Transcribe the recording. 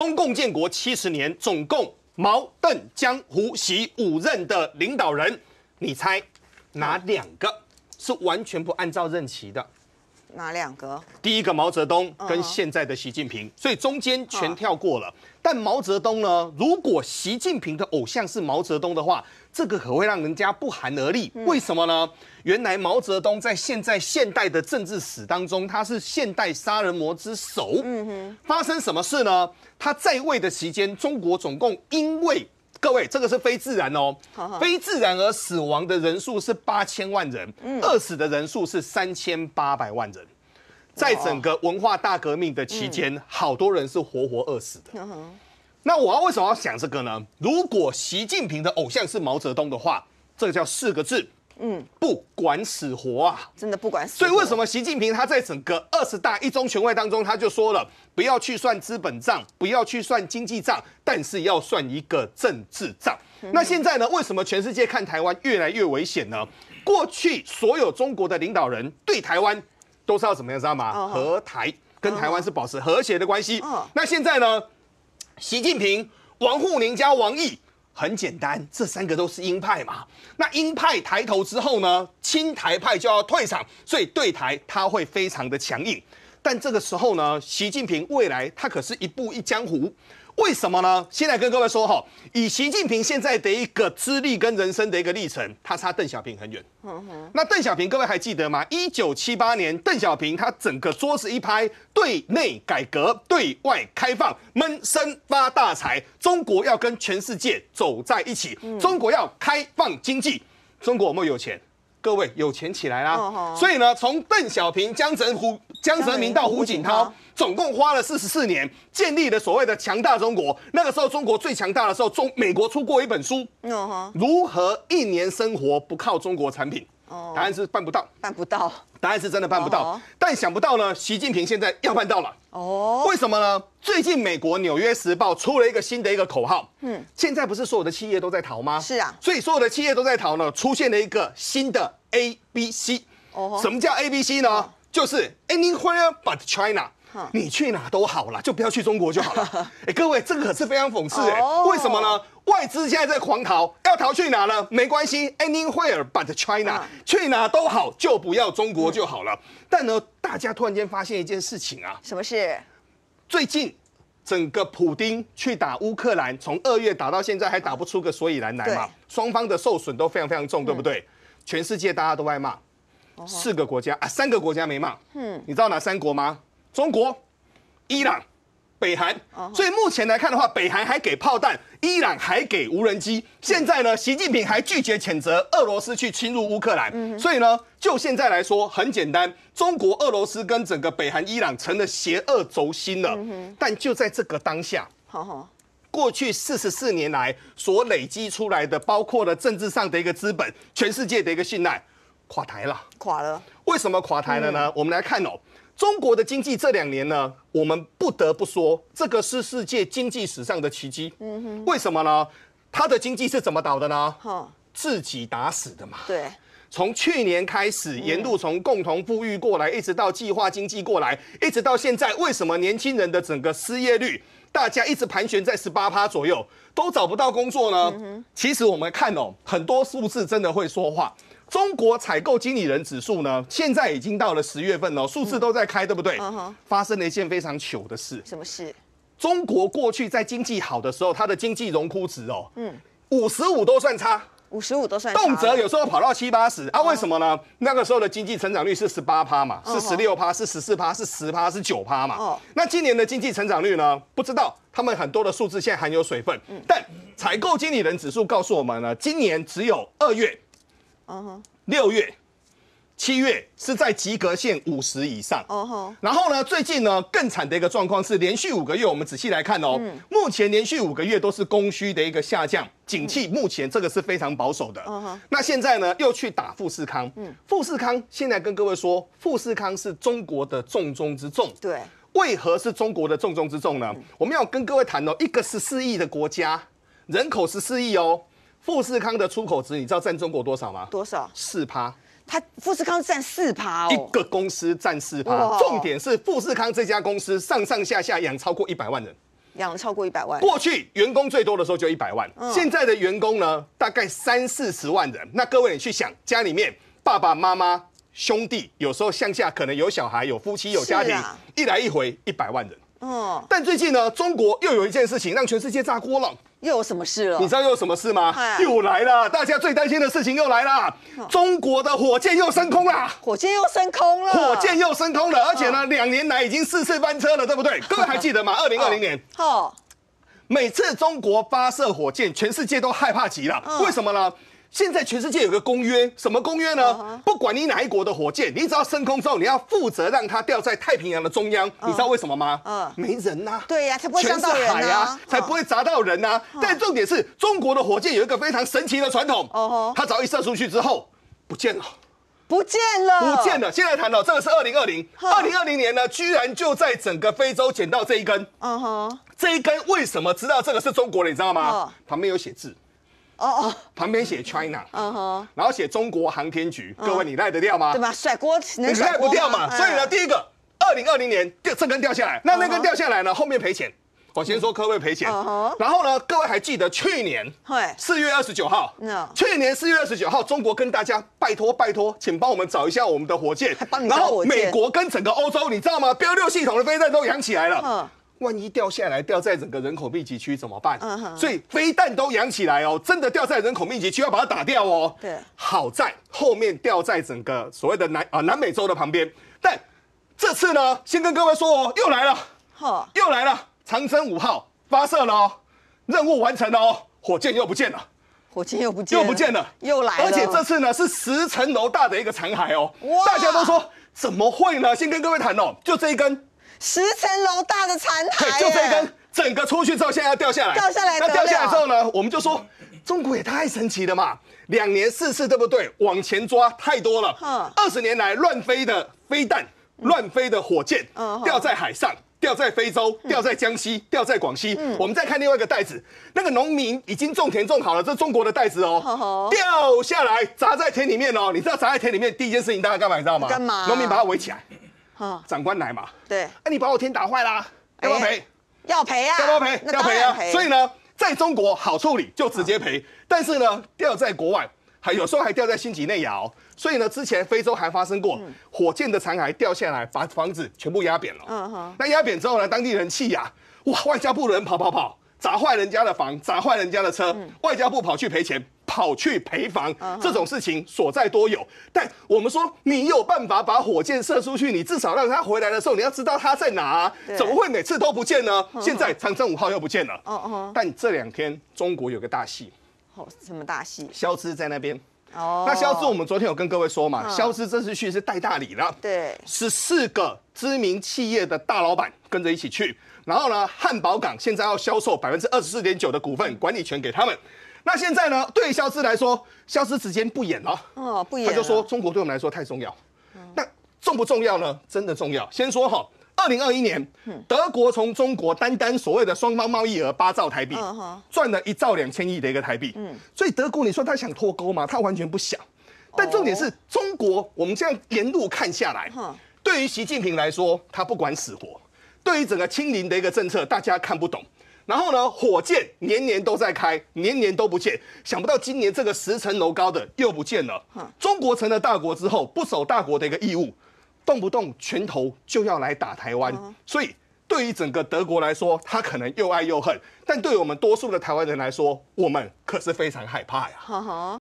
中共建国七十年，总共毛、邓、江、胡习五任的领导人，你猜哪两个是完全不按照任期的？哪两个？第一个毛泽东跟现在的习近平，所以中间全跳过了。但毛泽东呢？如果习近平的偶像是毛泽东的话，这个可会让人家不寒而栗。为什么呢？原来毛泽东在现在现代的政治史当中，他是现代杀人魔之首。嗯哼，发生什么事呢？他在位的期间，中国总共因为各位，这个是非自然哦，非自然而死亡的人数是八千万人，饿死的人数是三千八百万人，在整个文化大革命的期间，好多人是活活饿死的。那我要为什么要想这个呢？如果习近平的偶像是毛泽东的话，这个叫四个字。嗯，不管死活啊！真的不管死，所以为什么习近平他在整个二十大一中全会当中他就说了，不要去算资本账，不要去算经济账，但是要算一个政治账。那现在呢？为什么全世界看台湾越来越危险呢？过去所有中国的领导人对台湾都是要怎么样知道吗？和台跟台湾是保持和谐的关系。那现在呢？习近平、王沪宁加王毅。很简单，这三个都是鹰派嘛。那鹰派抬头之后呢，亲台派就要退场，所以对台他会非常的强硬。但这个时候呢，习近平未来他可是一步一江湖。为什么呢？先在跟各位说哈，以习近平现在的一个资历跟人生的一个历程，他差邓小平很远。那邓小平，各位还记得吗？一九七八年，邓小平他整个桌子一拍，对内改革，对外开放，闷声发大财，中国要跟全世界走在一起，中国要开放经济，中国有没有钱？各位有钱起来啦！所以呢，从邓小平江泽。江泽民到胡锦涛，总共花了四十四年，建立了所谓的强大中国。那个时候，中国最强大的时候，中美国出过一本书，如何一年生活不靠中国产品？哦，答案是办不到，办不到。答案是真的办不到。但想不到呢，习近平现在要办到了。哦，为什么呢？最近美国《纽约时报》出了一个新的一个口号。嗯，现在不是所有的企业都在逃吗？是啊，所以所有的企业都在逃呢，出现了一个新的 A B C。哦，什么叫 A B C 呢？就是 anywhere but China，你去哪都好了，就不要去中国就好了。哎，各位，这个可是非常讽刺哎，为什么呢？外资现在在狂逃，要逃去哪呢？没关系，anywhere but China，去哪都好，就不要中国就好了。但呢，大家突然间发现一件事情啊，什么事？最近整个普丁去打乌克兰，从二月打到现在还打不出个所以然来嘛，双方的受损都非常非常重，对不对？全世界大家都在骂。四个国家啊，三个国家没骂。嗯，你知道哪三国吗？中国、伊朗、北韩。所以目前来看的话，北韩还给炮弹，伊朗还给无人机。现在呢，习近平还拒绝谴责俄罗斯去侵入乌克兰。所以呢，就现在来说很简单，中国、俄罗斯跟整个北韩、伊朗成了邪恶轴心了。但就在这个当下，过去四十四年来所累积出来的，包括了政治上的一个资本，全世界的一个信赖。垮台了，垮了。为什么垮台了呢？我们来看哦，中国的经济这两年呢，我们不得不说，这个是世界经济史上的奇迹。嗯哼，为什么呢？它的经济是怎么倒的呢？自己打死的嘛。对。从去年开始，沿路从共同富裕过来，一直到计划经济过来，一直到现在，为什么年轻人的整个失业率大家一直盘旋在十八趴左右，都找不到工作呢？其实我们看哦，很多数字真的会说话。中国采购经理人指数呢，现在已经到了十月份了，数字都在开，对不对？嗯哼。发生了一件非常糗的事。什么事？中国过去在经济好的时候，它的经济荣枯值哦，嗯，五十五都算差，五十五都算，动辄有时候跑到七八十啊？为什么呢？那个时候的经济成长率是十八趴嘛，是十六趴，是十四趴，是十趴，是九趴嘛。哦。那今年的经济成长率呢？不知道，他们很多的数字现在含有水分。但采购经理人指数告诉我们呢，今年只有二月。六月、七月是在及格线五十以上。哦吼，然后呢，最近呢更惨的一个状况是连续五个月，我们仔细来看哦，目前连续五个月都是供需的一个下降，景气目前这个是非常保守的。那现在呢又去打富士康。嗯，富士康现在跟各位说，富士康是中国的重中之重。对，为何是中国的重中之重呢？我们要跟各位谈哦，一个十四亿的国家，人口十四亿哦。富士康的出口值，你知道占中国多少吗？多少？四趴。他富士康占四趴哦，一个公司占四趴。重点是富士康这家公司上上下下养超过一百万人，养超过一百万。过去员工最多的时候就一百万，现在的员工呢大概三四十万人。那各位你去想，家里面爸爸妈妈、兄弟，有时候向下可能有小孩、有夫妻、有家庭，一来一回一百万人。嗯，但最近呢，中国又有一件事情让全世界炸锅了，又有什么事了？你知道又有什么事吗？又来了，大家最担心的事情又来了，中国的火箭又升空了。火箭又升空了，火箭又升空了，而且呢，两年来已经四次翻车了，对不对？各位还记得吗？二零二零年，每次中国发射火箭，全世界都害怕极了，为什么呢？现在全世界有个公约，什么公约呢？不管你哪一国的火箭，你只要升空之后，你要负责让它掉在太平洋的中央。你知道为什么吗？嗯，没人呐。对呀，才不会伤到人啊，才不会砸到人呐。但重点是中国的火箭有一个非常神奇的传统，哦、它只要一射出去之后不见了，不见了，不见了。现在谈到这个是二零二零，二零二零年呢，居然就在整个非洲捡到这一根。嗯哼，这一根为什么知道这个是中国的？你知道吗？旁边有写字。哦哦，旁边写 China，嗯哼，然后写中国航天局，各位你赖得掉吗？对吧？甩锅能甩不掉嘛？所以呢，第一个，二零二零年这根掉下来，那那根掉下来呢，后面赔钱。我先说各位赔钱，然后呢，各位还记得去年四月二十九号？去年四月二十九号，中国跟大家拜托拜托，请帮我们找一下我们的火箭，然后美国跟整个欧洲，你知道吗？标六系统的飞弹都扬起来了。万一掉下来，掉在整个人口密集区怎么办？所以飞弹都扬起来哦，真的掉在人口密集区要把它打掉哦。对，好在后面掉在整个所谓的南啊南美洲的旁边。但这次呢，先跟各位说哦，又来了，好，又来了，长征五号发射了，哦，任务完成了哦，火箭又不见了，火箭又不见，又不见了，又来了，而且这次呢是十层楼大的一个残骸哦，大家都说怎么会呢？先跟各位谈哦，就这一根。十层楼大的残骸，就这一根，整个出去之后，现在要掉下来，掉下来，掉下来之后呢，我们就说，中国也太神奇了嘛，两年四次，对不对？往前抓太多了，二十年来乱飞的飞弹，乱飞的火箭，掉在海上，掉在非洲，掉在江西，掉在广西。我们再看另外一个袋子，那个农民已经种田种好了，这是中国的袋子哦，掉下来砸在田里面哦，你知道砸在田里面第一件事情大家干嘛？你知道吗？干嘛？农民把它围起来。长官来嘛？对，哎，你把我天打坏啦，要不要赔，要赔啊，要不要赔，要赔啊。所以呢，在中国好处理，就直接赔。但是呢，掉在国外，还有时候还掉在新几内亚，所以呢，之前非洲还发生过火箭的残骸掉下来，把房子全部压扁了。嗯哼，那压扁之后呢，当地人气呀，哇，外交部的人跑跑跑，砸坏人家的房，砸坏人家的车，外交部跑去赔钱。跑去陪房这种事情所在多有，但我们说你有办法把火箭射出去，你至少让他回来的时候，你要知道他在哪，怎么会每次都不见呢？现在长征五号又不见了。哦哦，但这两天中国有个大戏。哦，什么大戏？消失在那边。哦，那肖失，我们昨天有跟各位说嘛，肖失这次去是带大礼了。对，是四个知名企业的大老板跟着一起去。然后呢，汉堡港现在要销售百分之二十四点九的股份管理权给他们。那现在呢？对肖斯来说，肖斯直间不演了。哦，不演。他就说中国对我们来说太重要。那重不重要呢？真的重要。先说哈，二零二一年，德国从中国单单所谓的双方贸易额八兆台币，赚了一兆两千亿的一个台币。嗯，所以德国，你说他想脱钩吗？他完全不想。但重点是中国，我们这样沿路看下来，对于习近平来说，他不管死活。对于整个清零的一个政策，大家看不懂。然后呢？火箭年年都在开，年年都不见。想不到今年这个十层楼高的又不见了。中国成了大国之后，不守大国的一个义务，动不动拳头就要来打台湾。所以对于整个德国来说，他可能又爱又恨。但对我们多数的台湾人来说，我们可是非常害怕呀。